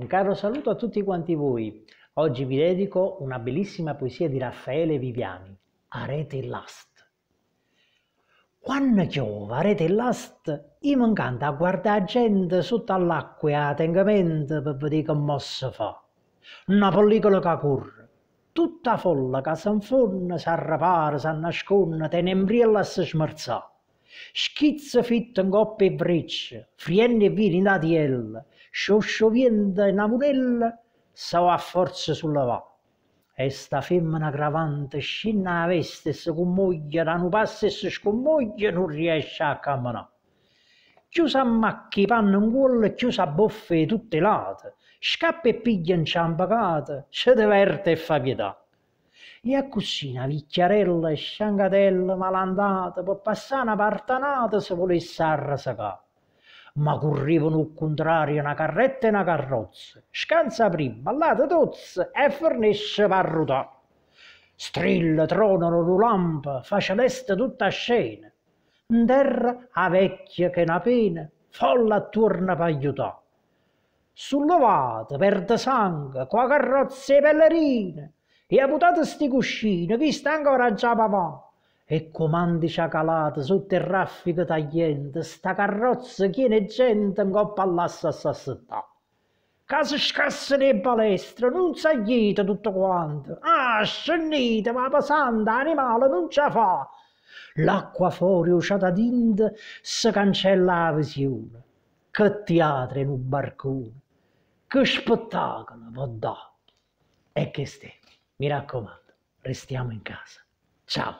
Un caro saluto a tutti quanti voi. Oggi vi dedico una bellissima poesia di Raffaele Viviani, Arete l'ast. Quando giova Arete l'ast, io mi incanta a guardare gente sotto all'acqua a atentamente per vedere che mossa fa. Una pellicola che corre. Tutta folla che s'inforna, s'arrapara, s'annasconde, tenembria e lascia smerzare schizza fit in coppa e breccia, frienne e vini nati el, scioscioviente in amurella, stava a forza sulla va. E sta femmina gravante scinna la veste e si commoglia, da un passo e si scommoglia, non riesce a camminare. Chiusa a macchi, panno in collo, chiusa a boffe tutte le late, scappa e piglia in ciampacata, si diverte e fa pietà. E a cucina, Vicchiarella, Sciangatella, Malandata, può passare una partanata se volesse arrasacà. Ma correvano al contrario una carretta e una carrozza. Scanza prima, ballate tozze e fornisce parrutà. Strilla, tronano, rulampa, fa celeste tutta scena. In terra a vecchia che na pena, folla attorno per aiutare. Sull'ovata, verde sangue, qua carrozze e pellerine, e ha buttato sti cuscini, visto ancora già papà. E comandi ciacalate, su terraffico tagliente, sta carrozza chiene gente in coppa all'assassastà. Caso scasse le palestre, non sagliete tutto quanto. Ah, scennite, ma pesante, animale, non ce fa. L'acqua fuori usciata d'int, si cancella la visione. Che teatro in un barcone. Che spettacolo, va da. E che stai. Mi raccomando, restiamo in casa. Ciao!